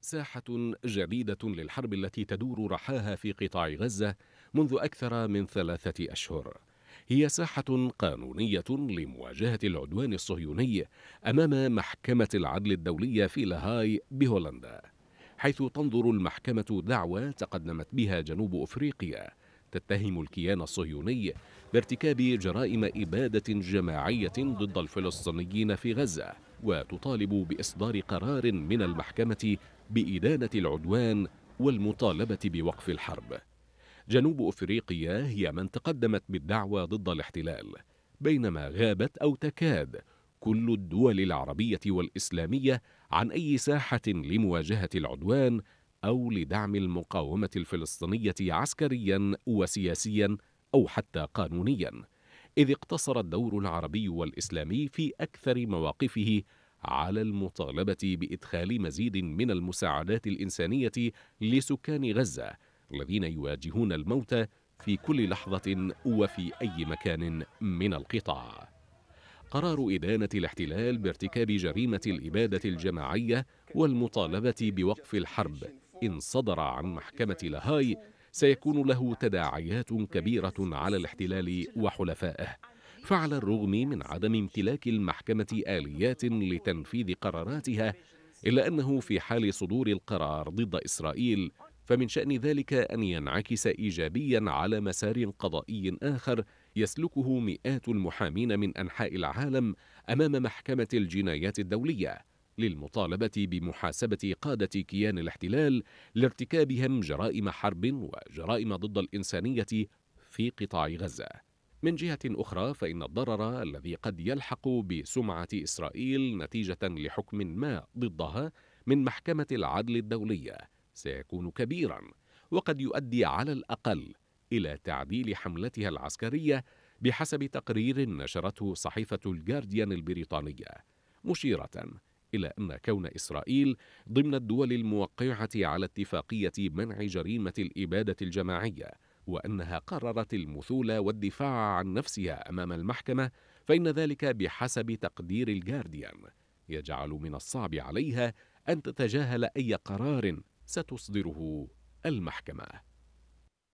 ساحة جديدة للحرب التي تدور رحاها في قطاع غزة منذ أكثر من ثلاثة أشهر. هي ساحة قانونية لمواجهة العدوان الصهيوني أمام محكمة العدل الدولية في لاهاي بهولندا، حيث تنظر المحكمة دعوى تقدمت بها جنوب أفريقيا تتهم الكيان الصهيوني بارتكاب جرائم إبادة جماعية ضد الفلسطينيين في غزة وتطالب بإصدار قرار من المحكمة بإدانة العدوان والمطالبة بوقف الحرب جنوب أفريقيا هي من تقدمت بالدعوى ضد الاحتلال بينما غابت أو تكاد كل الدول العربية والإسلامية عن أي ساحة لمواجهة العدوان أو لدعم المقاومة الفلسطينية عسكريا وسياسيا أو حتى قانونيا إذ اقتصر الدور العربي والإسلامي في أكثر مواقفه على المطالبة بإدخال مزيد من المساعدات الإنسانية لسكان غزة الذين يواجهون الموت في كل لحظة وفي أي مكان من القطاع. قرار إدانة الاحتلال بارتكاب جريمة الإبادة الجماعية والمطالبة بوقف الحرب إن صدر عن محكمة لاهاي سيكون له تداعيات كبيرة على الاحتلال وحلفائه فعلى الرغم من عدم امتلاك المحكمة آليات لتنفيذ قراراتها إلا أنه في حال صدور القرار ضد إسرائيل فمن شأن ذلك أن ينعكس إيجابيا على مسار قضائي آخر يسلكه مئات المحامين من أنحاء العالم أمام محكمة الجنايات الدولية للمطالبة بمحاسبة قادة كيان الاحتلال لارتكابهم جرائم حرب وجرائم ضد الإنسانية في قطاع غزة. من جهة أخرى فإن الضرر الذي قد يلحق بسمعة إسرائيل نتيجة لحكم ما ضدها من محكمة العدل الدولية سيكون كبيرا وقد يؤدي على الأقل إلى تعديل حملتها العسكرية بحسب تقرير نشرته صحيفة الجارديان البريطانية مشيرة إلى أن كون إسرائيل ضمن الدول الموقعة على اتفاقية منع جريمة الإبادة الجماعية وأنها قررت المثول والدفاع عن نفسها أمام المحكمة فإن ذلك بحسب تقدير الجارديان يجعل من الصعب عليها أن تتجاهل أي قرار ستصدره المحكمة